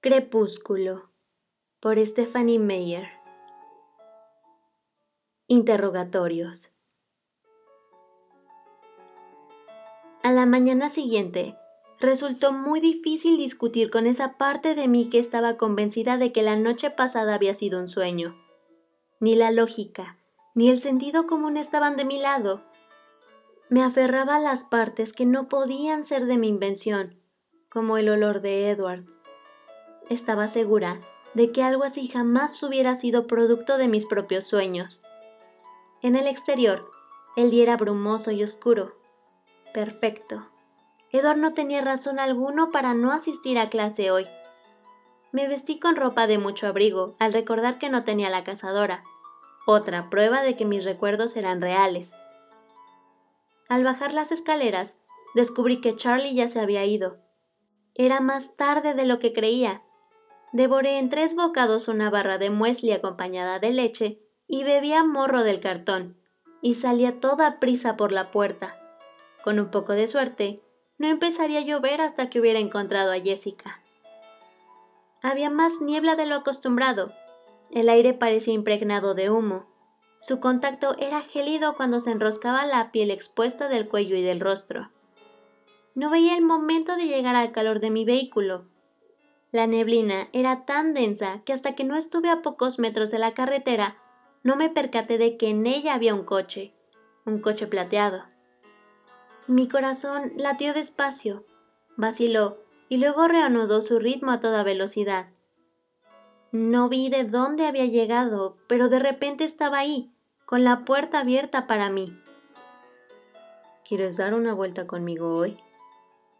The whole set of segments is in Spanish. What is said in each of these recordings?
Crepúsculo por Stephanie Meyer. Interrogatorios. A la mañana siguiente, resultó muy difícil discutir con esa parte de mí que estaba convencida de que la noche pasada había sido un sueño. Ni la lógica, ni el sentido común estaban de mi lado. Me aferraba a las partes que no podían ser de mi invención, como el olor de Edward, estaba segura de que algo así jamás hubiera sido producto de mis propios sueños. En el exterior, el día era brumoso y oscuro. Perfecto. Edward no tenía razón alguno para no asistir a clase hoy. Me vestí con ropa de mucho abrigo al recordar que no tenía la cazadora, otra prueba de que mis recuerdos eran reales. Al bajar las escaleras, descubrí que Charlie ya se había ido. Era más tarde de lo que creía Devoré en tres bocados una barra de muesli acompañada de leche y bebía morro del cartón, y salía toda prisa por la puerta. Con un poco de suerte, no empezaría a llover hasta que hubiera encontrado a Jessica. Había más niebla de lo acostumbrado. El aire parecía impregnado de humo. Su contacto era gelido cuando se enroscaba la piel expuesta del cuello y del rostro. No veía el momento de llegar al calor de mi vehículo, la neblina era tan densa que hasta que no estuve a pocos metros de la carretera, no me percaté de que en ella había un coche, un coche plateado. Mi corazón latió despacio, vaciló y luego reanudó su ritmo a toda velocidad. No vi de dónde había llegado, pero de repente estaba ahí, con la puerta abierta para mí. ¿Quieres dar una vuelta conmigo hoy?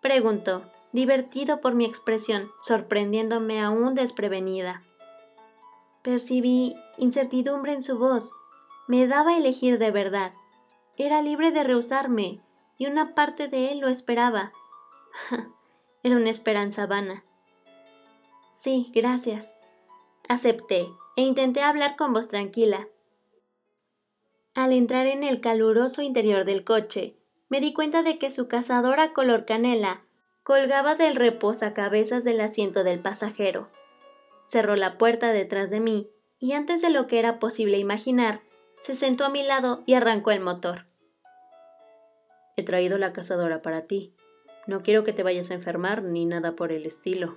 preguntó divertido por mi expresión, sorprendiéndome aún desprevenida. Percibí incertidumbre en su voz. Me daba elegir de verdad. Era libre de rehusarme, y una parte de él lo esperaba. Era una esperanza vana. Sí, gracias. Acepté e intenté hablar con voz tranquila. Al entrar en el caluroso interior del coche, me di cuenta de que su cazadora color canela colgaba del cabezas del asiento del pasajero. Cerró la puerta detrás de mí y antes de lo que era posible imaginar, se sentó a mi lado y arrancó el motor. He traído la cazadora para ti. No quiero que te vayas a enfermar ni nada por el estilo.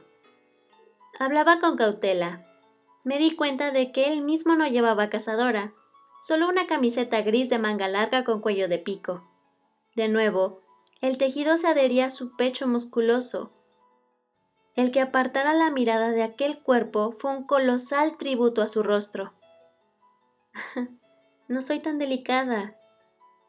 Hablaba con cautela. Me di cuenta de que él mismo no llevaba cazadora, solo una camiseta gris de manga larga con cuello de pico. De nuevo, el tejido se adhería a su pecho musculoso. El que apartara la mirada de aquel cuerpo fue un colosal tributo a su rostro. no soy tan delicada,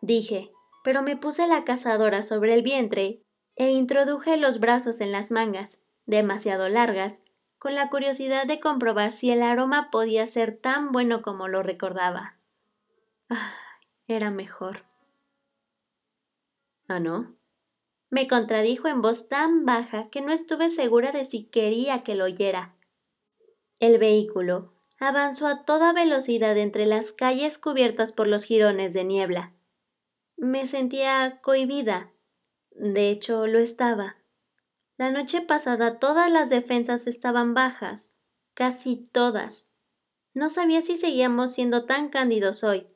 dije, pero me puse la cazadora sobre el vientre e introduje los brazos en las mangas, demasiado largas, con la curiosidad de comprobar si el aroma podía ser tan bueno como lo recordaba. Ah, era mejor. ¿Ah, no? Me contradijo en voz tan baja que no estuve segura de si quería que lo oyera. El vehículo avanzó a toda velocidad entre las calles cubiertas por los jirones de niebla. Me sentía cohibida. De hecho, lo estaba. La noche pasada todas las defensas estaban bajas, casi todas. No sabía si seguíamos siendo tan cándidos hoy.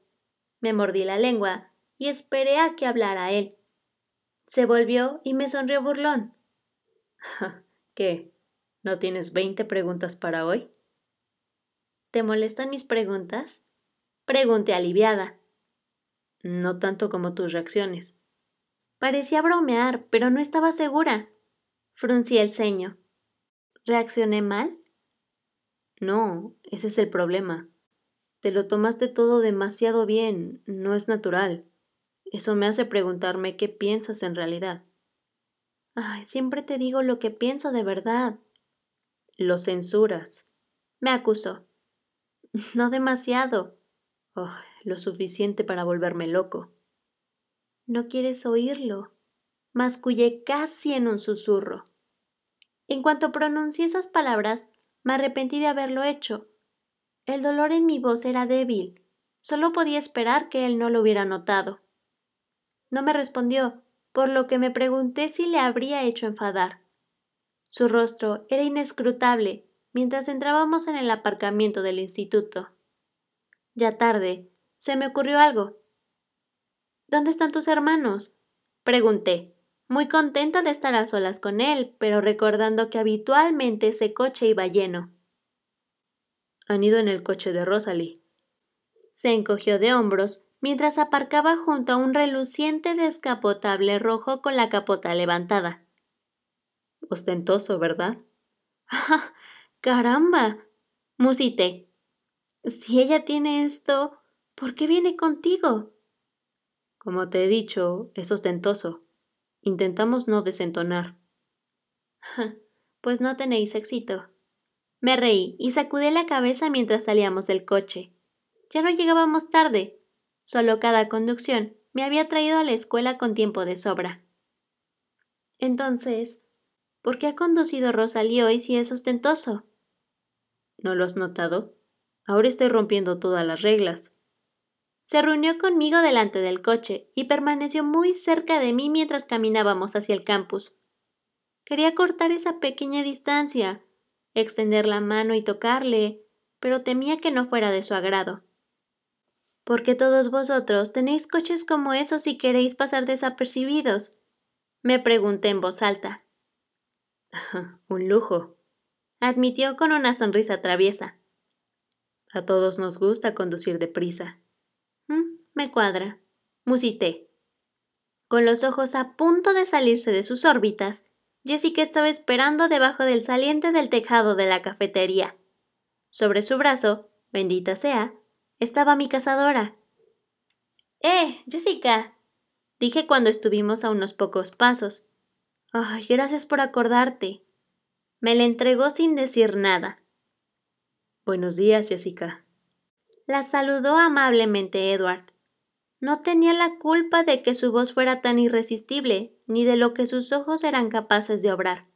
Me mordí la lengua y esperé a que hablara él. Se volvió y me sonrió burlón. ¿Qué? ¿No tienes veinte preguntas para hoy? ¿Te molestan mis preguntas? Pregunté aliviada. No tanto como tus reacciones. Parecía bromear, pero no estaba segura. Fruncí el ceño. ¿Reaccioné mal? No, ese es el problema. Te lo tomaste todo demasiado bien, no es natural. Eso me hace preguntarme qué piensas en realidad. Ay, siempre te digo lo que pienso de verdad. Lo censuras. Me acusó. No demasiado. Oh, lo suficiente para volverme loco. No quieres oírlo. Mascullé casi en un susurro. En cuanto pronuncié esas palabras, me arrepentí de haberlo hecho. El dolor en mi voz era débil. Solo podía esperar que él no lo hubiera notado. No me respondió, por lo que me pregunté si le habría hecho enfadar. Su rostro era inescrutable mientras entrábamos en el aparcamiento del instituto. Ya tarde, se me ocurrió algo. ¿Dónde están tus hermanos? pregunté, muy contenta de estar a solas con él, pero recordando que habitualmente ese coche iba lleno. Han ido en el coche de Rosalie. Se encogió de hombros mientras aparcaba junto a un reluciente descapotable rojo con la capota levantada. Ostentoso, ¿verdad? ¡Ah, ¡Caramba! musité. Si ella tiene esto, ¿por qué viene contigo? Como te he dicho, es ostentoso. Intentamos no desentonar. Pues no tenéis éxito. Me reí y sacudí la cabeza mientras salíamos del coche. Ya no llegábamos tarde, Solo cada conducción me había traído a la escuela con tiempo de sobra. Entonces, ¿por qué ha conducido Rosalía hoy si es ostentoso? ¿No lo has notado? Ahora estoy rompiendo todas las reglas. Se reunió conmigo delante del coche y permaneció muy cerca de mí mientras caminábamos hacia el campus. Quería cortar esa pequeña distancia, extender la mano y tocarle, pero temía que no fuera de su agrado porque todos vosotros tenéis coches como esos y queréis pasar desapercibidos. Me pregunté en voz alta. Un lujo, admitió con una sonrisa traviesa. A todos nos gusta conducir deprisa. Mm, me cuadra, musité. Con los ojos a punto de salirse de sus órbitas, Jessica estaba esperando debajo del saliente del tejado de la cafetería. Sobre su brazo, bendita sea, estaba mi cazadora. ¡Eh, Jessica! dije cuando estuvimos a unos pocos pasos. Ay, gracias por acordarte. Me la entregó sin decir nada. Buenos días, Jessica. La saludó amablemente Edward. No tenía la culpa de que su voz fuera tan irresistible, ni de lo que sus ojos eran capaces de obrar.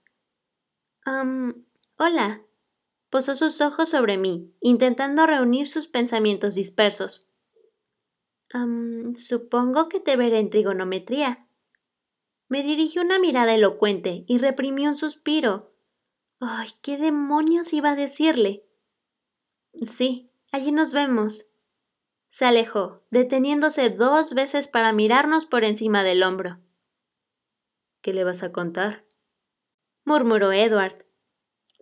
hola, posó sus ojos sobre mí, intentando reunir sus pensamientos dispersos. supongo que te veré en trigonometría. Me dirigió una mirada elocuente y reprimió un suspiro. ¡Ay, qué demonios iba a decirle! Sí, allí nos vemos. Se alejó, deteniéndose dos veces para mirarnos por encima del hombro. ¿Qué le vas a contar? murmuró Edward.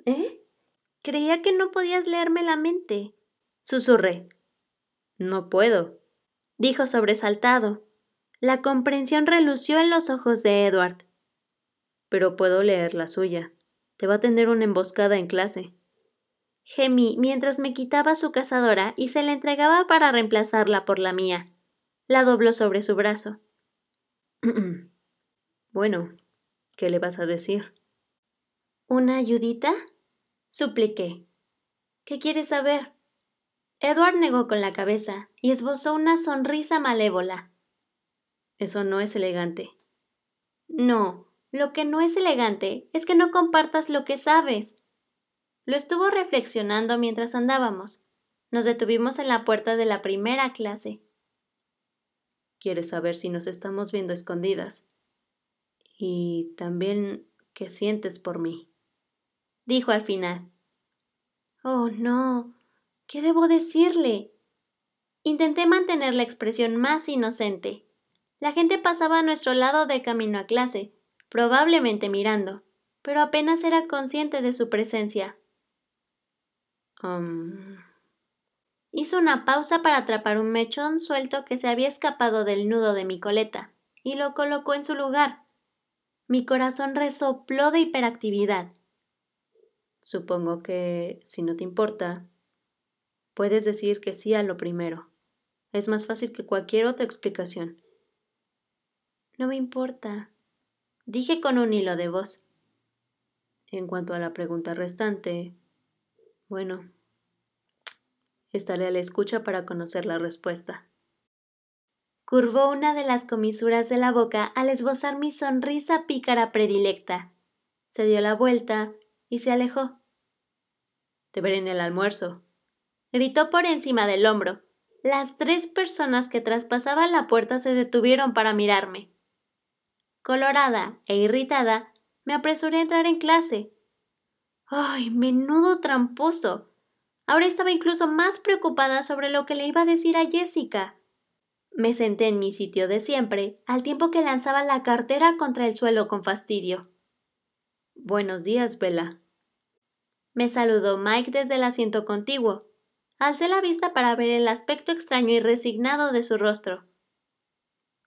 ¿Eh? Creía que no podías leerme la mente. Susurré. No puedo, dijo sobresaltado. La comprensión relució en los ojos de Edward. Pero puedo leer la suya. Te va a tener una emboscada en clase. Gemí mientras me quitaba su cazadora y se la entregaba para reemplazarla por la mía. La dobló sobre su brazo. bueno, ¿qué le vas a decir? ¿Una ayudita? Supliqué. ¿Qué quieres saber? Edward negó con la cabeza y esbozó una sonrisa malévola. Eso no es elegante. No, lo que no es elegante es que no compartas lo que sabes. Lo estuvo reflexionando mientras andábamos. Nos detuvimos en la puerta de la primera clase. ¿Quieres saber si nos estamos viendo escondidas? Y también qué sientes por mí dijo al final. Oh, no. ¿Qué debo decirle? Intenté mantener la expresión más inocente. La gente pasaba a nuestro lado de camino a clase, probablemente mirando, pero apenas era consciente de su presencia. Um, hizo una pausa para atrapar un mechón suelto que se había escapado del nudo de mi coleta y lo colocó en su lugar. Mi corazón resopló de hiperactividad. Supongo que, si no te importa, puedes decir que sí a lo primero. Es más fácil que cualquier otra explicación. No me importa, dije con un hilo de voz. En cuanto a la pregunta restante, bueno, estaré a la escucha para conocer la respuesta. Curvó una de las comisuras de la boca al esbozar mi sonrisa pícara predilecta. Se dio la vuelta y se alejó ver en el almuerzo. Gritó por encima del hombro. Las tres personas que traspasaban la puerta se detuvieron para mirarme. Colorada e irritada, me apresuré a entrar en clase. ¡Ay, menudo tramposo! Ahora estaba incluso más preocupada sobre lo que le iba a decir a Jessica. Me senté en mi sitio de siempre, al tiempo que lanzaba la cartera contra el suelo con fastidio. Buenos días, Vela, me saludó Mike desde el asiento contiguo. Alcé la vista para ver el aspecto extraño y resignado de su rostro.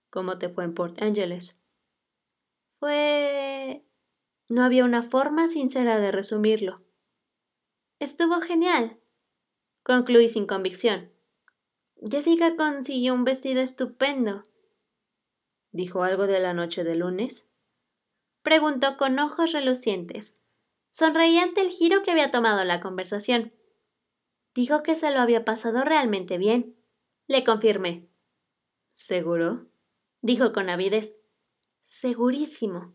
¿Cómo te fue en Port Angeles? Fue. No había una forma sincera de resumirlo. Estuvo genial, concluí sin convicción. Jessica consiguió un vestido estupendo. ¿Dijo algo de la noche de lunes? Preguntó con ojos relucientes. Sonreía ante el giro que había tomado la conversación. Dijo que se lo había pasado realmente bien. Le confirmé. ¿Seguro? dijo con avidez. Segurísimo.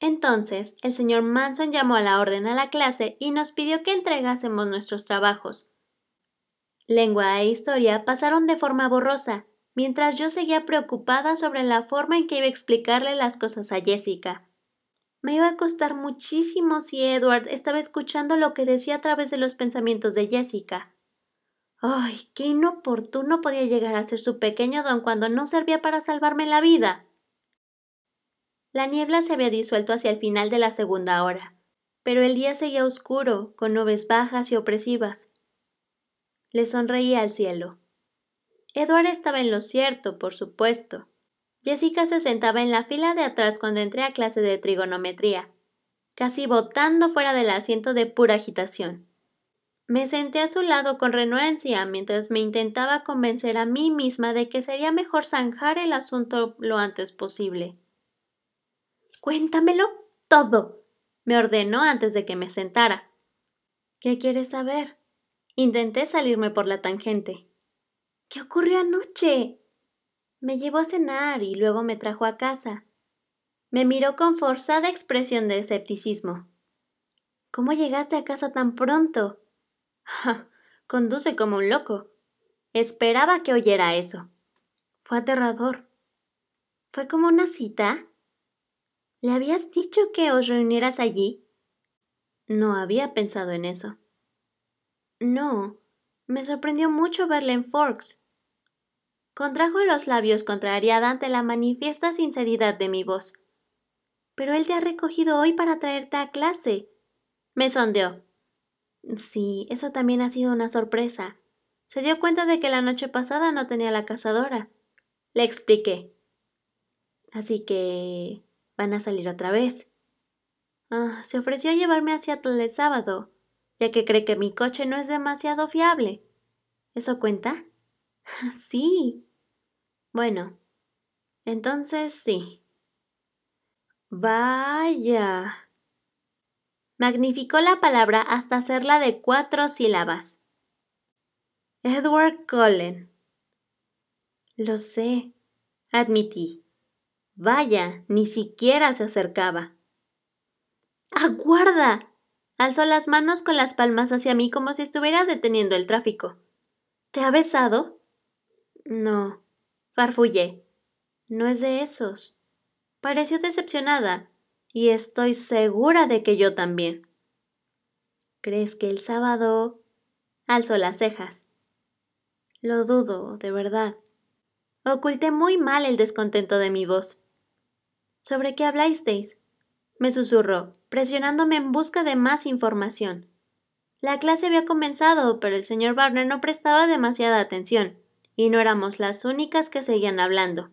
Entonces, el señor Manson llamó a la orden a la clase y nos pidió que entregásemos nuestros trabajos. Lengua e historia pasaron de forma borrosa, mientras yo seguía preocupada sobre la forma en que iba a explicarle las cosas a Jessica. Me iba a costar muchísimo si Edward estaba escuchando lo que decía a través de los pensamientos de Jessica. ¡Ay, qué inoportuno podía llegar a ser su pequeño don cuando no servía para salvarme la vida! La niebla se había disuelto hacia el final de la segunda hora, pero el día seguía oscuro, con nubes bajas y opresivas. Le sonreía al cielo. Edward estaba en lo cierto, por supuesto. Jessica se sentaba en la fila de atrás cuando entré a clase de trigonometría, casi botando fuera del asiento de pura agitación. Me senté a su lado con renuencia mientras me intentaba convencer a mí misma de que sería mejor zanjar el asunto lo antes posible. Cuéntamelo todo, me ordenó antes de que me sentara. ¿Qué quieres saber? Intenté salirme por la tangente. ¿Qué ocurrió anoche? Me llevó a cenar y luego me trajo a casa. Me miró con forzada expresión de escepticismo. ¿Cómo llegaste a casa tan pronto? conduce como un loco. Esperaba que oyera eso. Fue aterrador. ¿Fue como una cita? ¿Le habías dicho que os reunieras allí? No había pensado en eso. No, me sorprendió mucho verle en Forks. Contrajo los labios contrariada ante la manifiesta sinceridad de mi voz. Pero él te ha recogido hoy para traerte a clase. Me sondeó. Sí, eso también ha sido una sorpresa. Se dio cuenta de que la noche pasada no tenía la cazadora. Le expliqué. Así que. van a salir otra vez. Ah, se ofreció a llevarme hacia Seattle el sábado, ya que cree que mi coche no es demasiado fiable. ¿Eso cuenta? Sí. Bueno, entonces sí. Vaya. Magnificó la palabra hasta hacerla de cuatro sílabas. Edward Cullen. Lo sé, admití. Vaya, ni siquiera se acercaba. ¡Aguarda! Alzó las manos con las palmas hacia mí como si estuviera deteniendo el tráfico. ¿Te ha besado? No, farfullé. No es de esos. Pareció decepcionada, y estoy segura de que yo también. ¿Crees que el sábado? Alzó las cejas. Lo dudo, de verdad. Oculté muy mal el descontento de mi voz. ¿Sobre qué hablasteis? me susurró, presionándome en busca de más información. La clase había comenzado, pero el señor Barner no prestaba demasiada atención y no éramos las únicas que seguían hablando.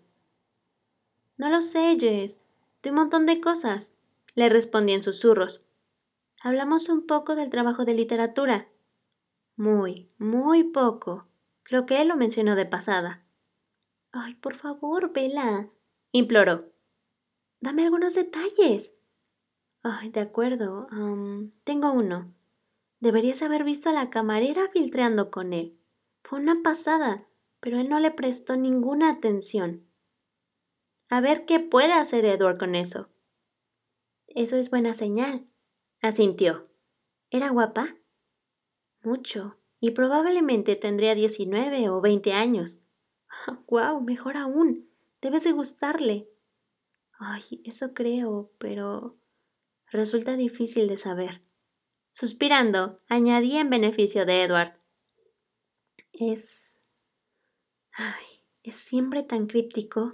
No lo sé, Jess, de un montón de cosas, le respondí en susurros. Hablamos un poco del trabajo de literatura. Muy, muy poco. Creo que él lo mencionó de pasada. Ay, por favor, Vela, imploró. Dame algunos detalles. Ay, de acuerdo. tengo uno. Deberías haber visto a la camarera filtreando con él. Fue una pasada pero él no le prestó ninguna atención. A ver qué puede hacer Edward con eso. Eso es buena señal, asintió. ¿Era guapa? Mucho, y probablemente tendría diecinueve o veinte años. ¡Guau! Wow, mejor aún. Debes de gustarle. Ay, eso creo, pero resulta difícil de saber. Suspirando, añadí en beneficio de Edward. Es es siempre tan críptico.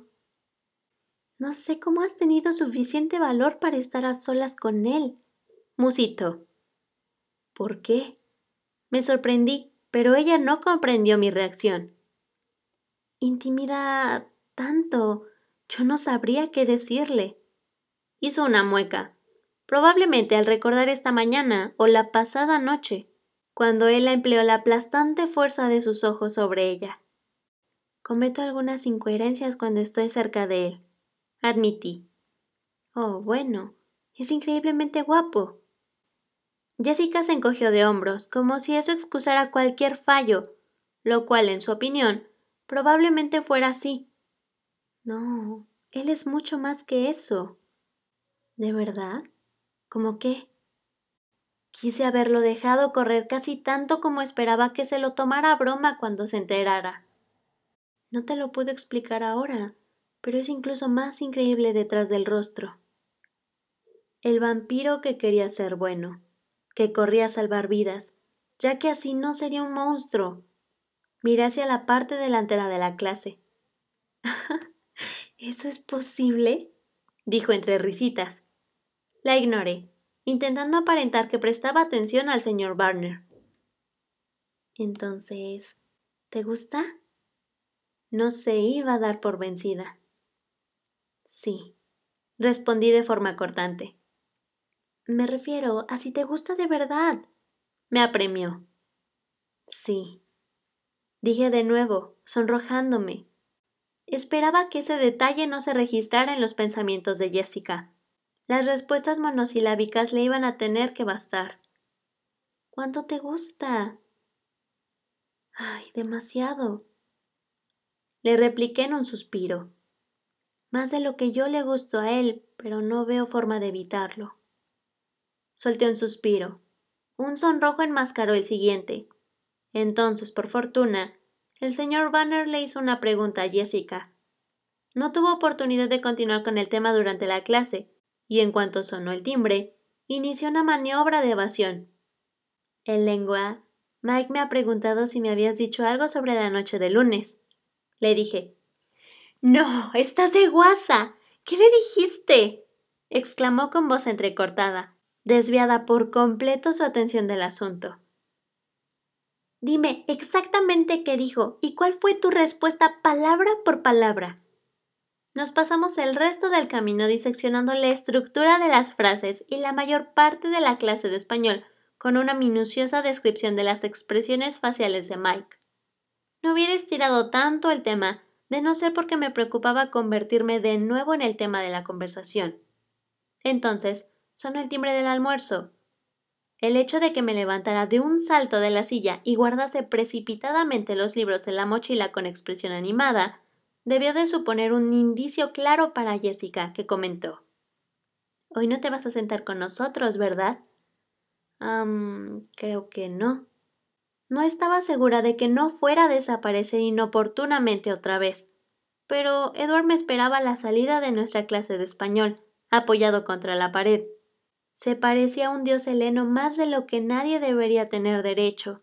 No sé cómo has tenido suficiente valor para estar a solas con él. Musito. ¿Por qué? Me sorprendí, pero ella no comprendió mi reacción. Intimida tanto. Yo no sabría qué decirle. Hizo una mueca, probablemente al recordar esta mañana o la pasada noche, cuando él empleó la aplastante fuerza de sus ojos sobre ella. Cometo algunas incoherencias cuando estoy cerca de él. Admití. Oh, bueno. Es increíblemente guapo. Jessica se encogió de hombros, como si eso excusara cualquier fallo, lo cual, en su opinión, probablemente fuera así. No, él es mucho más que eso. ¿De verdad? ¿Cómo qué? Quise haberlo dejado correr casi tanto como esperaba que se lo tomara a broma cuando se enterara. No te lo puedo explicar ahora, pero es incluso más increíble detrás del rostro. El vampiro que quería ser bueno, que corría a salvar vidas, ya que así no sería un monstruo. Miré hacia la parte delantera de la clase. ¿Eso es posible? dijo entre risitas. La ignoré, intentando aparentar que prestaba atención al señor Barner. Entonces, ¿te gusta? no se iba a dar por vencida. Sí, respondí de forma cortante. Me refiero a si te gusta de verdad. Me apremió. Sí, dije de nuevo, sonrojándome. Esperaba que ese detalle no se registrara en los pensamientos de Jessica. Las respuestas monosilábicas le iban a tener que bastar. ¿Cuánto te gusta? Ay, demasiado le repliqué en un suspiro. Más de lo que yo le gusto a él, pero no veo forma de evitarlo. Solté un suspiro. Un sonrojo enmascaró el siguiente. Entonces, por fortuna, el señor Banner le hizo una pregunta a Jessica. No tuvo oportunidad de continuar con el tema durante la clase, y en cuanto sonó el timbre, inició una maniobra de evasión. En lengua, Mike me ha preguntado si me habías dicho algo sobre la noche de lunes le dije. No, estás de guasa. ¿Qué le dijiste? exclamó con voz entrecortada, desviada por completo su atención del asunto. Dime exactamente qué dijo y cuál fue tu respuesta palabra por palabra. Nos pasamos el resto del camino diseccionando la estructura de las frases y la mayor parte de la clase de español, con una minuciosa descripción de las expresiones faciales de Mike. No hubiera estirado tanto el tema, de no ser porque me preocupaba convertirme de nuevo en el tema de la conversación. Entonces, sonó el timbre del almuerzo. El hecho de que me levantara de un salto de la silla y guardase precipitadamente los libros en la mochila con expresión animada, debió de suponer un indicio claro para Jessica, que comentó. Hoy no te vas a sentar con nosotros, ¿verdad? creo que no. No estaba segura de que no fuera a desaparecer inoportunamente otra vez. Pero Edward me esperaba la salida de nuestra clase de español, apoyado contra la pared. Se parecía a un dios heleno más de lo que nadie debería tener derecho.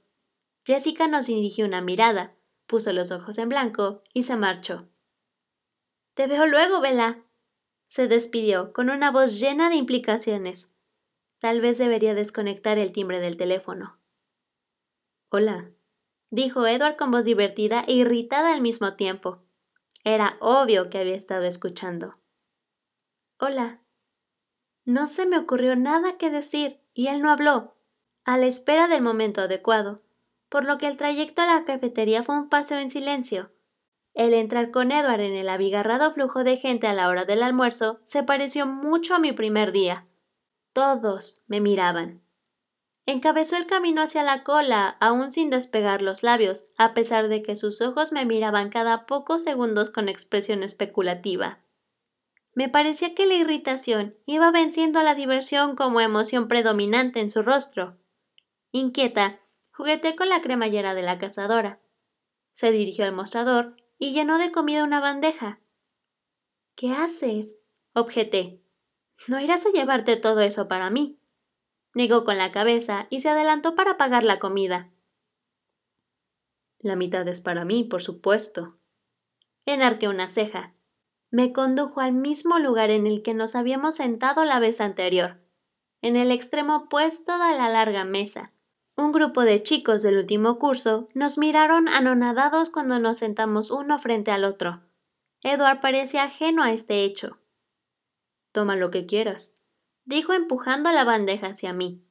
Jessica nos dirigió una mirada, puso los ojos en blanco y se marchó. Te veo luego, Vela. se despidió con una voz llena de implicaciones. Tal vez debería desconectar el timbre del teléfono. Hola, dijo Edward con voz divertida e irritada al mismo tiempo. Era obvio que había estado escuchando. Hola. No se me ocurrió nada que decir, y él no habló, a la espera del momento adecuado, por lo que el trayecto a la cafetería fue un paseo en silencio. El entrar con Edward en el abigarrado flujo de gente a la hora del almuerzo se pareció mucho a mi primer día. Todos me miraban, Encabezó el camino hacia la cola, aún sin despegar los labios, a pesar de que sus ojos me miraban cada pocos segundos con expresión especulativa. Me parecía que la irritación iba venciendo a la diversión como emoción predominante en su rostro. Inquieta, jugueté con la cremallera de la cazadora. Se dirigió al mostrador y llenó de comida una bandeja. ¿Qué haces? objeté. No irás a llevarte todo eso para mí negó con la cabeza y se adelantó para pagar la comida. La mitad es para mí, por supuesto. Enarqué una ceja. Me condujo al mismo lugar en el que nos habíamos sentado la vez anterior, en el extremo opuesto de la larga mesa. Un grupo de chicos del último curso nos miraron anonadados cuando nos sentamos uno frente al otro. Edward parecía ajeno a este hecho. Toma lo que quieras, dijo empujando la bandeja hacia mí.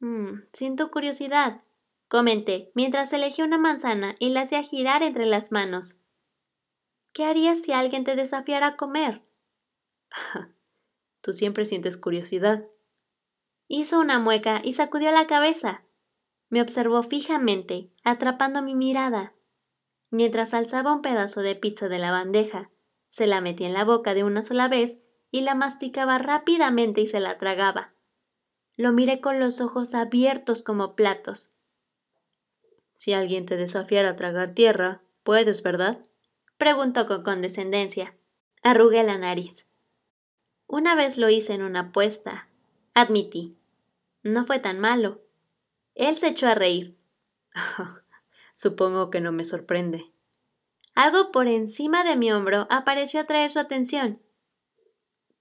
Mm, siento curiosidad, comenté mientras elegí una manzana y la hacía girar entre las manos. ¿Qué harías si alguien te desafiara a comer? Tú siempre sientes curiosidad. Hizo una mueca y sacudió la cabeza. Me observó fijamente, atrapando mi mirada. Mientras alzaba un pedazo de pizza de la bandeja, se la metí en la boca de una sola vez y la masticaba rápidamente y se la tragaba. Lo miré con los ojos abiertos como platos. Si alguien te desafiara a tragar tierra, puedes, ¿verdad? preguntó con condescendencia. Arrugué la nariz. Una vez lo hice en una apuesta, admití. No fue tan malo. Él se echó a reír. supongo que no me sorprende. Algo por encima de mi hombro apareció a traer su atención.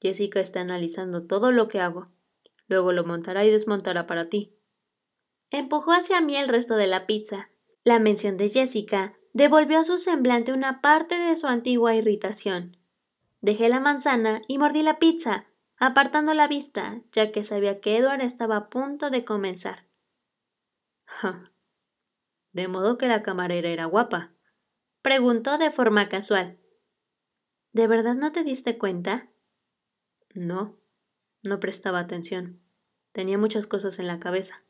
Jessica está analizando todo lo que hago. Luego lo montará y desmontará para ti. Empujó hacia mí el resto de la pizza. La mención de Jessica devolvió a su semblante una parte de su antigua irritación. Dejé la manzana y mordí la pizza, apartando la vista, ya que sabía que Edward estaba a punto de comenzar. ¿De modo que la camarera era guapa? preguntó de forma casual. ¿De verdad no te diste cuenta? No, no prestaba atención. Tenía muchas cosas en la cabeza.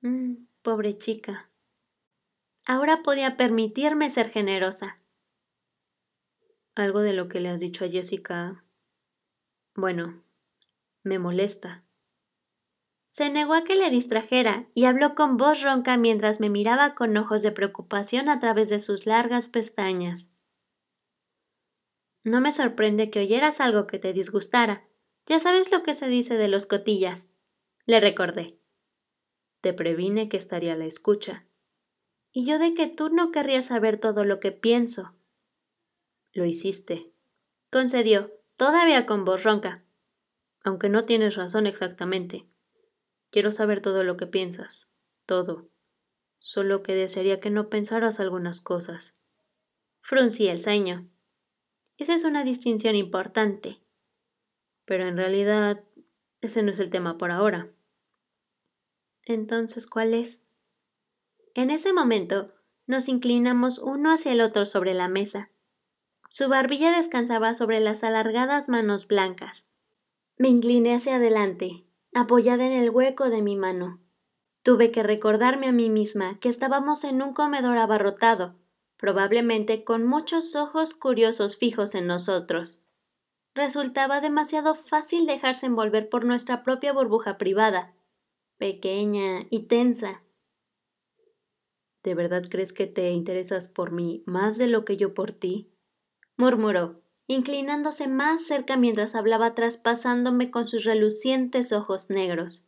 Mm, pobre chica. Ahora podía permitirme ser generosa. Algo de lo que le has dicho a Jessica. Bueno, me molesta. Se negó a que le distrajera y habló con voz ronca mientras me miraba con ojos de preocupación a través de sus largas pestañas. No me sorprende que oyeras algo que te disgustara. Ya sabes lo que se dice de los cotillas. Le recordé. Te previne que estaría a la escucha. Y yo de que tú no querrías saber todo lo que pienso. Lo hiciste. Concedió, todavía con voz ronca. Aunque no tienes razón exactamente. Quiero saber todo lo que piensas. Todo. Solo que desearía que no pensaras algunas cosas. Fruncí el ceño. Esa es una distinción importante. Pero en realidad ese no es el tema por ahora. Entonces, ¿cuál es? En ese momento nos inclinamos uno hacia el otro sobre la mesa. Su barbilla descansaba sobre las alargadas manos blancas. Me incliné hacia adelante, apoyada en el hueco de mi mano. Tuve que recordarme a mí misma que estábamos en un comedor abarrotado probablemente con muchos ojos curiosos fijos en nosotros. Resultaba demasiado fácil dejarse envolver por nuestra propia burbuja privada, pequeña y tensa. ¿De verdad crees que te interesas por mí más de lo que yo por ti? murmuró, inclinándose más cerca mientras hablaba traspasándome con sus relucientes ojos negros.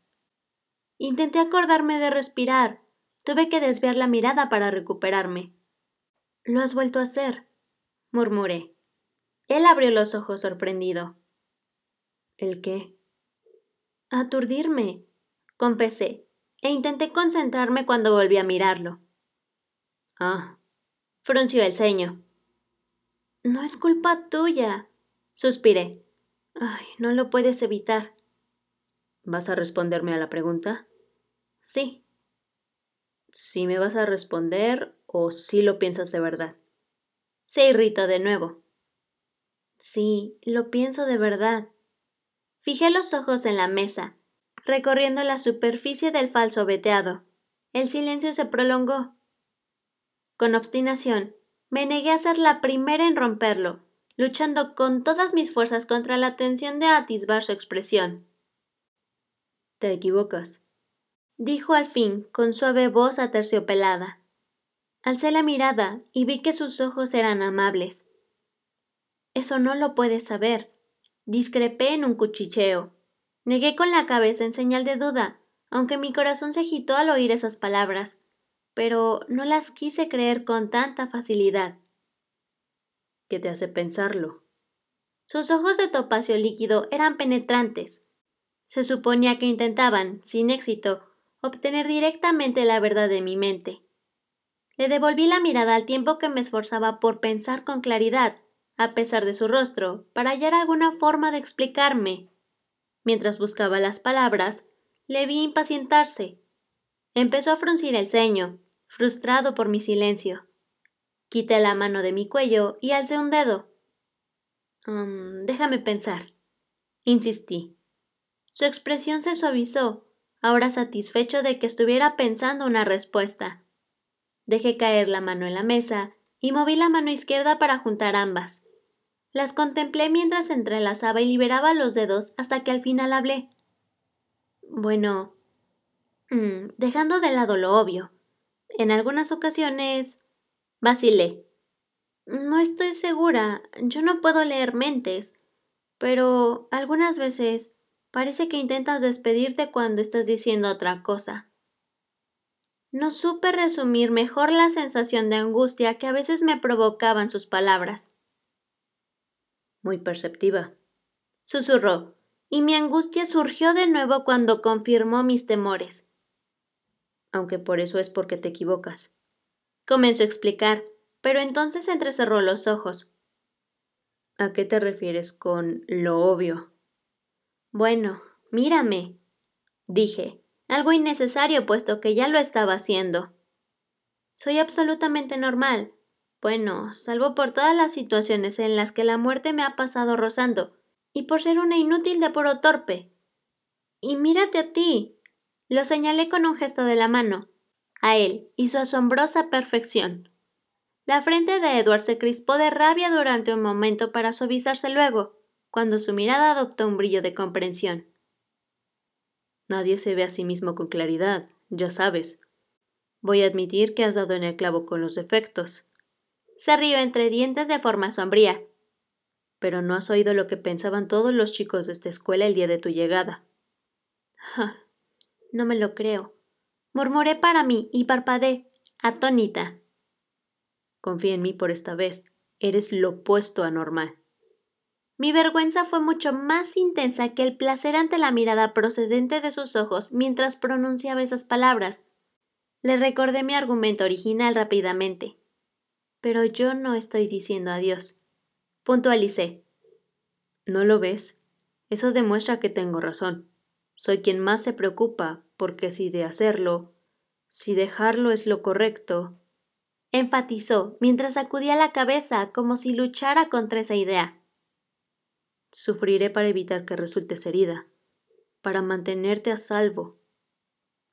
Intenté acordarme de respirar. Tuve que desviar la mirada para recuperarme. Lo has vuelto a hacer, murmuré. Él abrió los ojos sorprendido. ¿El qué? Aturdirme, confesé, e intenté concentrarme cuando volví a mirarlo. Ah, frunció el ceño. No es culpa tuya, suspiré. Ay, no lo puedes evitar. ¿Vas a responderme a la pregunta? Sí. Si me vas a responder, o si lo piensas de verdad. Se irritó de nuevo. Sí, lo pienso de verdad. Fijé los ojos en la mesa, recorriendo la superficie del falso veteado. El silencio se prolongó. Con obstinación, me negué a ser la primera en romperlo, luchando con todas mis fuerzas contra la tensión de atisbar su expresión. Te equivocas, dijo al fin con suave voz aterciopelada. Alcé la mirada y vi que sus ojos eran amables. Eso no lo puedes saber. Discrepé en un cuchicheo. Negué con la cabeza en señal de duda, aunque mi corazón se agitó al oír esas palabras, pero no las quise creer con tanta facilidad. ¿Qué te hace pensarlo? Sus ojos de topacio líquido eran penetrantes. Se suponía que intentaban, sin éxito, obtener directamente la verdad de mi mente. Le devolví la mirada al tiempo que me esforzaba por pensar con claridad, a pesar de su rostro, para hallar alguna forma de explicarme. Mientras buscaba las palabras, le vi impacientarse. Empezó a fruncir el ceño, frustrado por mi silencio. Quité la mano de mi cuello y alcé un dedo. Mm, déjame pensar. Insistí. Su expresión se suavizó, ahora satisfecho de que estuviera pensando una respuesta. Dejé caer la mano en la mesa y moví la mano izquierda para juntar ambas. Las contemplé mientras entrelazaba y liberaba los dedos hasta que al final hablé. Bueno, mm, dejando de lado lo obvio, en algunas ocasiones vacilé. No estoy segura, yo no puedo leer mentes, pero algunas veces parece que intentas despedirte cuando estás diciendo otra cosa. No supe resumir mejor la sensación de angustia que a veces me provocaban sus palabras. Muy perceptiva, susurró, y mi angustia surgió de nuevo cuando confirmó mis temores. Aunque por eso es porque te equivocas. Comenzó a explicar, pero entonces entrecerró los ojos. ¿A qué te refieres con lo obvio? Bueno, mírame, dije, algo innecesario puesto que ya lo estaba haciendo. Soy absolutamente normal. Bueno, salvo por todas las situaciones en las que la muerte me ha pasado rozando, y por ser una inútil de puro torpe. Y mírate a ti. Lo señalé con un gesto de la mano, a él y su asombrosa perfección. La frente de Edward se crispó de rabia durante un momento para suavizarse luego, cuando su mirada adoptó un brillo de comprensión. Nadie se ve a sí mismo con claridad, ya sabes. Voy a admitir que has dado en el clavo con los defectos. Se rió entre dientes de forma sombría. Pero no has oído lo que pensaban todos los chicos de esta escuela el día de tu llegada. no me lo creo. Murmuré para mí y parpadeé, atónita. Confía en mí por esta vez. Eres lo opuesto a normal. Mi vergüenza fue mucho más intensa que el placer ante la mirada procedente de sus ojos mientras pronunciaba esas palabras. Le recordé mi argumento original rápidamente. Pero yo no estoy diciendo adiós. Puntualicé. ¿No lo ves? Eso demuestra que tengo razón. Soy quien más se preocupa, porque si de hacerlo, si dejarlo es lo correcto. Enfatizó mientras sacudía la cabeza como si luchara contra esa idea. Sufriré para evitar que resultes herida, para mantenerte a salvo.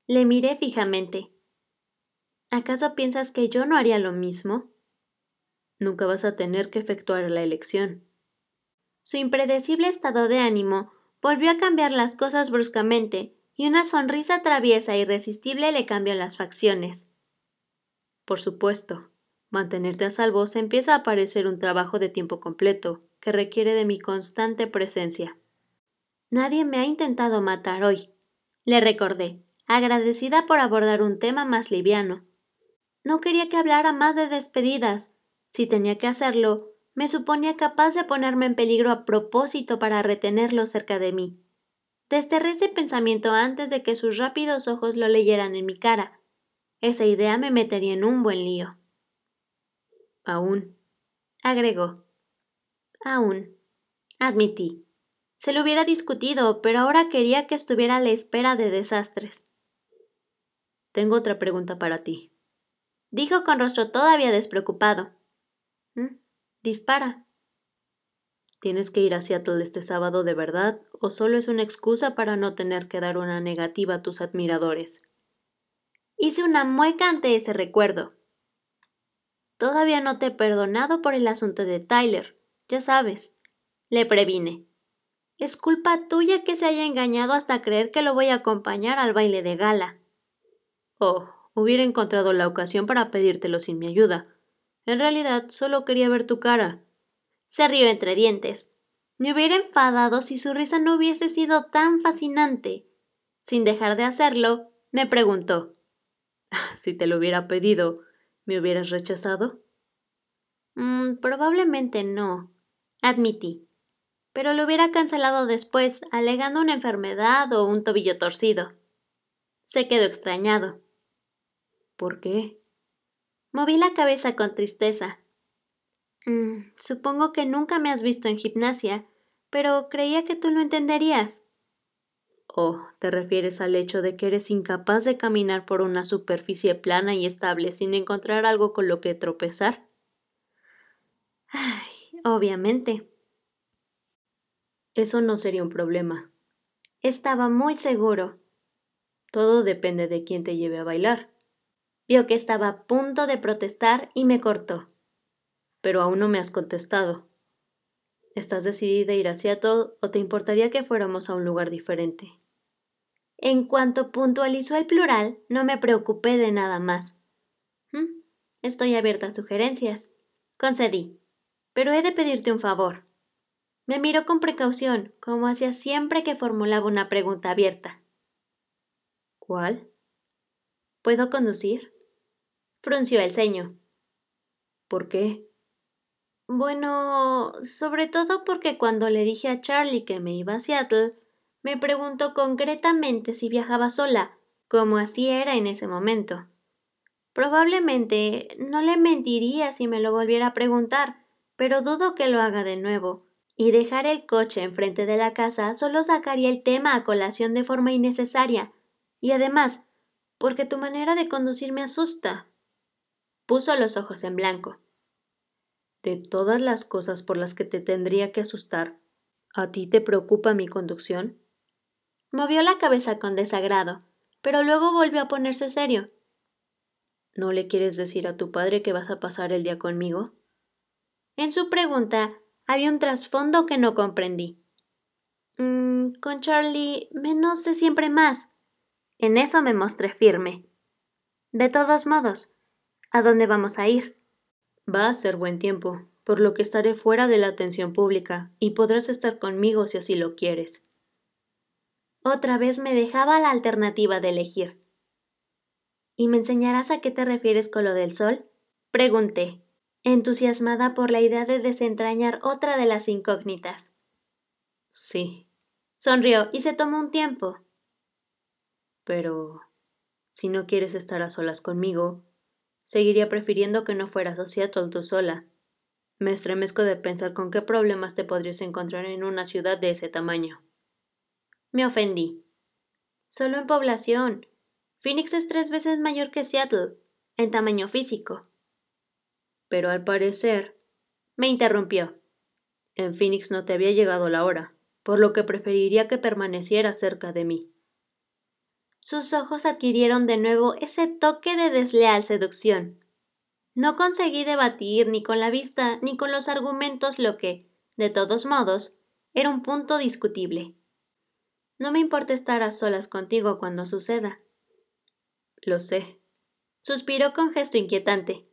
Le miré fijamente. ¿Acaso piensas que yo no haría lo mismo? Nunca vas a tener que efectuar la elección. Su impredecible estado de ánimo volvió a cambiar las cosas bruscamente, y una sonrisa traviesa e irresistible le cambió las facciones. Por supuesto, mantenerte a salvo se empieza a parecer un trabajo de tiempo completo, que requiere de mi constante presencia. Nadie me ha intentado matar hoy, le recordé, agradecida por abordar un tema más liviano. No quería que hablara más de despedidas. Si tenía que hacerlo, me suponía capaz de ponerme en peligro a propósito para retenerlo cerca de mí. Desterré ese pensamiento antes de que sus rápidos ojos lo leyeran en mi cara. Esa idea me metería en un buen lío. Aún, agregó aún. Admití. Se lo hubiera discutido, pero ahora quería que estuviera a la espera de desastres. Tengo otra pregunta para ti. Dijo con rostro todavía despreocupado. ¿Mm? Dispara. ¿Tienes que ir a Seattle este sábado de verdad o solo es una excusa para no tener que dar una negativa a tus admiradores? Hice una mueca ante ese recuerdo. Todavía no te he perdonado por el asunto de Tyler, ya sabes, le previne. Es culpa tuya que se haya engañado hasta creer que lo voy a acompañar al baile de gala. Oh, hubiera encontrado la ocasión para pedírtelo sin mi ayuda. En realidad solo quería ver tu cara. Se rió entre dientes. Me hubiera enfadado si su risa no hubiese sido tan fascinante. Sin dejar de hacerlo, me preguntó. Si te lo hubiera pedido, ¿me hubieras rechazado? Mm, probablemente no admití. Pero lo hubiera cancelado después, alegando una enfermedad o un tobillo torcido. Se quedó extrañado. ¿Por qué? Moví la cabeza con tristeza. Mm, supongo que nunca me has visto en gimnasia, pero creía que tú lo entenderías. Oh, ¿te refieres al hecho de que eres incapaz de caminar por una superficie plana y estable sin encontrar algo con lo que tropezar? Ay, Obviamente. Eso no sería un problema. Estaba muy seguro. Todo depende de quién te lleve a bailar. Vio que estaba a punto de protestar y me cortó. Pero aún no me has contestado. ¿Estás decidida a ir hacia todo o te importaría que fuéramos a un lugar diferente? En cuanto puntualizó el plural, no me preocupé de nada más. ¿Mm? Estoy abierta a sugerencias. Concedí pero he de pedirte un favor. Me miró con precaución, como hacía siempre que formulaba una pregunta abierta. ¿Cuál? ¿Puedo conducir? Frunció el ceño. ¿Por qué? Bueno, sobre todo porque cuando le dije a Charlie que me iba a Seattle, me preguntó concretamente si viajaba sola, como así era en ese momento. Probablemente no le mentiría si me lo volviera a preguntar, pero dudo que lo haga de nuevo. Y dejar el coche enfrente de la casa solo sacaría el tema a colación de forma innecesaria. Y además, porque tu manera de conducir me asusta. Puso los ojos en blanco. De todas las cosas por las que te tendría que asustar, ¿a ti te preocupa mi conducción? Movió la cabeza con desagrado, pero luego volvió a ponerse serio. ¿No le quieres decir a tu padre que vas a pasar el día conmigo? En su pregunta había un trasfondo que no comprendí. Mm, con Charlie, menos sé siempre más. En eso me mostré firme. De todos modos, ¿a dónde vamos a ir? Va a ser buen tiempo, por lo que estaré fuera de la atención pública y podrás estar conmigo si así lo quieres. Otra vez me dejaba la alternativa de elegir. ¿Y me enseñarás a qué te refieres con lo del sol? Pregunté entusiasmada por la idea de desentrañar otra de las incógnitas. Sí. Sonrió y se tomó un tiempo. Pero. si no quieres estar a solas conmigo, seguiría prefiriendo que no fueras a Seattle tú sola. Me estremezco de pensar con qué problemas te podrías encontrar en una ciudad de ese tamaño. Me ofendí. Solo en población. Phoenix es tres veces mayor que Seattle, en tamaño físico pero al parecer. me interrumpió. En Phoenix no te había llegado la hora, por lo que preferiría que permaneciera cerca de mí. Sus ojos adquirieron de nuevo ese toque de desleal seducción. No conseguí debatir ni con la vista ni con los argumentos lo que, de todos modos, era un punto discutible. No me importa estar a solas contigo cuando suceda. Lo sé. Suspiró con gesto inquietante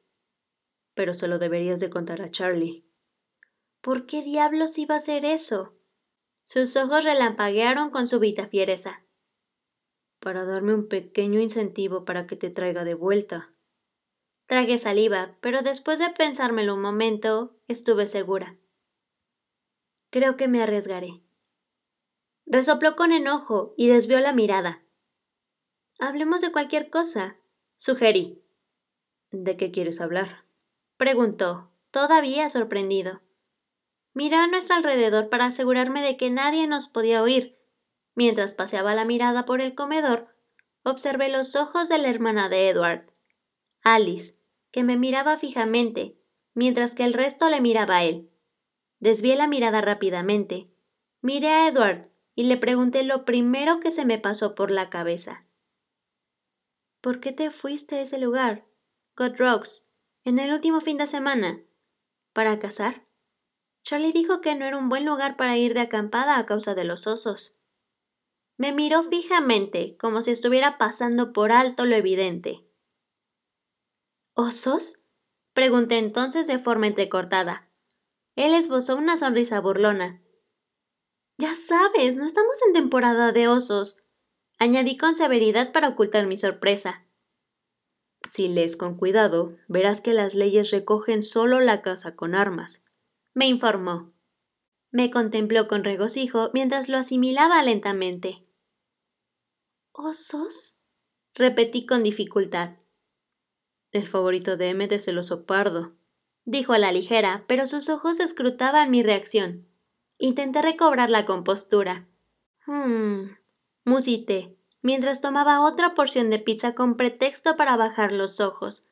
pero se lo deberías de contar a Charlie. ¿Por qué diablos iba a hacer eso? Sus ojos relampaguearon con súbita fiereza. Para darme un pequeño incentivo para que te traiga de vuelta. Tragué saliva, pero después de pensármelo un momento, estuve segura. Creo que me arriesgaré. Resopló con enojo y desvió la mirada. Hablemos de cualquier cosa, sugerí. ¿De qué quieres hablar? preguntó, todavía sorprendido. Miré a nuestro alrededor para asegurarme de que nadie nos podía oír. Mientras paseaba la mirada por el comedor, observé los ojos de la hermana de Edward, Alice, que me miraba fijamente, mientras que el resto le miraba a él. Desvié la mirada rápidamente. Miré a Edward y le pregunté lo primero que se me pasó por la cabeza. ¿Por qué te fuiste a ese lugar? Godrocks, en el último fin de semana. ¿Para cazar? Charlie dijo que no era un buen lugar para ir de acampada a causa de los osos. Me miró fijamente, como si estuviera pasando por alto lo evidente. ¿Osos? pregunté entonces de forma entrecortada. Él esbozó una sonrisa burlona. Ya sabes, no estamos en temporada de osos, añadí con severidad para ocultar mi sorpresa. Si lees con cuidado, verás que las leyes recogen solo la casa con armas. Me informó. Me contempló con regocijo mientras lo asimilaba lentamente. ¿Osos? ¿Oh, repetí con dificultad. El favorito de M es el oso pardo, dijo a la ligera, pero sus ojos escrutaban mi reacción. Intenté recobrar la compostura. Hmm, musité mientras tomaba otra porción de pizza con pretexto para bajar los ojos.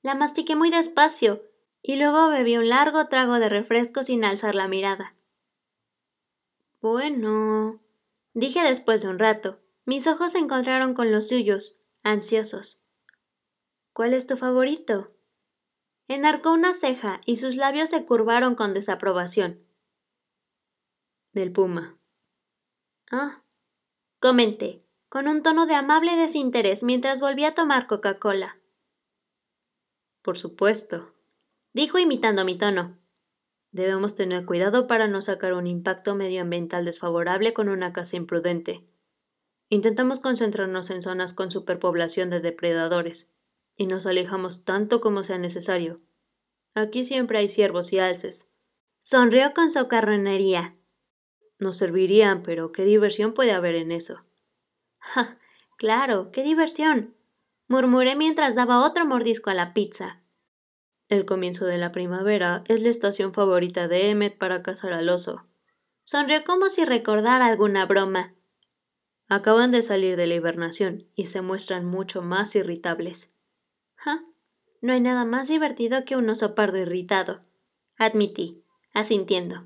La mastiqué muy despacio y luego bebí un largo trago de refresco sin alzar la mirada. Bueno, dije después de un rato. Mis ojos se encontraron con los suyos, ansiosos. ¿Cuál es tu favorito? Enarcó una ceja y sus labios se curvaron con desaprobación. Del puma. Ah, comenté, con un tono de amable desinterés mientras volvía a tomar Coca-Cola. Por supuesto, dijo imitando mi tono. Debemos tener cuidado para no sacar un impacto medioambiental desfavorable con una casa imprudente. Intentamos concentrarnos en zonas con superpoblación de depredadores, y nos alejamos tanto como sea necesario. Aquí siempre hay ciervos y alces. Sonrió con socarronería. Nos servirían, pero qué diversión puede haber en eso. ¡Ja! Claro, qué diversión. murmuré mientras daba otro mordisco a la pizza. El comienzo de la primavera es la estación favorita de Emmet para cazar al oso. Sonrió como si recordara alguna broma. Acaban de salir de la hibernación y se muestran mucho más irritables. ¿Ja? No hay nada más divertido que un oso pardo irritado. Admití, asintiendo.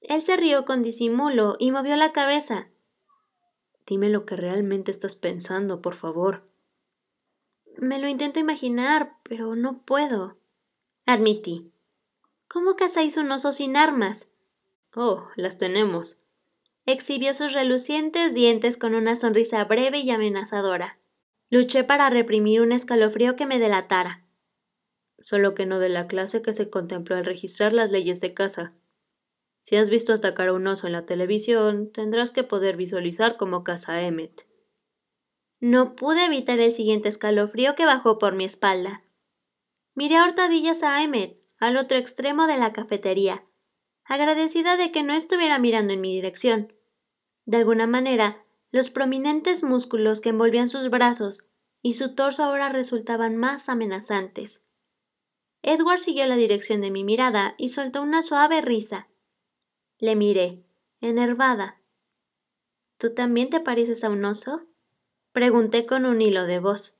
Él se rió con disimulo y movió la cabeza, Dime lo que realmente estás pensando, por favor. Me lo intento imaginar, pero no puedo. Admití. ¿Cómo cazáis un oso sin armas? Oh, las tenemos. Exhibió sus relucientes dientes con una sonrisa breve y amenazadora. Luché para reprimir un escalofrío que me delatara. Solo que no de la clase que se contempló al registrar las leyes de caza. Si has visto atacar a un oso en la televisión, tendrás que poder visualizar cómo casa Emmet. No pude evitar el siguiente escalofrío que bajó por mi espalda. Miré a hurtadillas a Emmet, al otro extremo de la cafetería, agradecida de que no estuviera mirando en mi dirección. De alguna manera, los prominentes músculos que envolvían sus brazos y su torso ahora resultaban más amenazantes. Edward siguió la dirección de mi mirada y soltó una suave risa, le miré, enervada. ¿Tú también te pareces a un oso? Pregunté con un hilo de voz.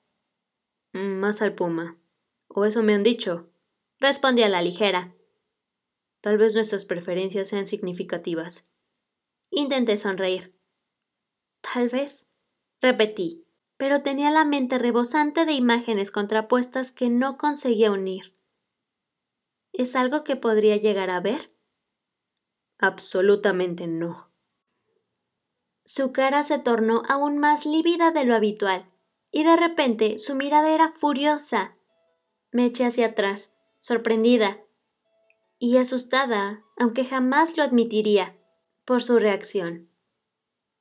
Mm, más al puma. O eso me han dicho. Respondí a la ligera. Tal vez nuestras preferencias sean significativas. Intenté sonreír. Tal vez, repetí, pero tenía la mente rebosante de imágenes contrapuestas que no conseguía unir. ¿Es algo que podría llegar a ver? Absolutamente no. Su cara se tornó aún más lívida de lo habitual, y de repente su mirada era furiosa. Me eché hacia atrás, sorprendida y asustada, aunque jamás lo admitiría, por su reacción.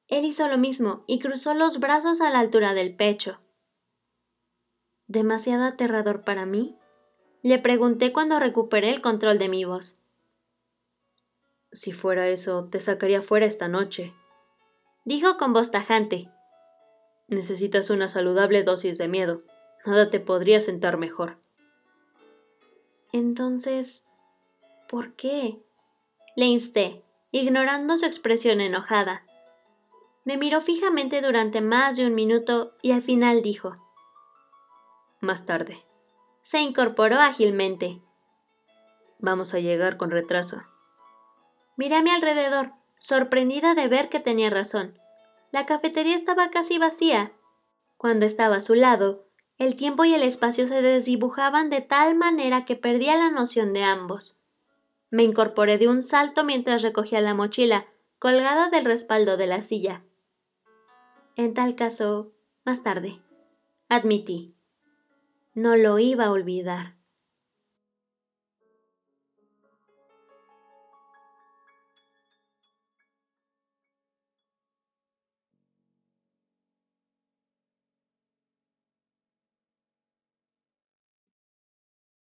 Él hizo lo mismo y cruzó los brazos a la altura del pecho. ¿Demasiado aterrador para mí? Le pregunté cuando recuperé el control de mi voz. Si fuera eso, te sacaría fuera esta noche. Dijo con voz tajante. Necesitas una saludable dosis de miedo. Nada te podría sentar mejor. Entonces, ¿por qué? Le insté, ignorando su expresión enojada. Me miró fijamente durante más de un minuto y al final dijo Más tarde. Se incorporó ágilmente. Vamos a llegar con retraso. Miré a mi alrededor, sorprendida de ver que tenía razón. La cafetería estaba casi vacía. Cuando estaba a su lado, el tiempo y el espacio se desdibujaban de tal manera que perdía la noción de ambos. Me incorporé de un salto mientras recogía la mochila, colgada del respaldo de la silla. En tal caso, más tarde, admití. No lo iba a olvidar.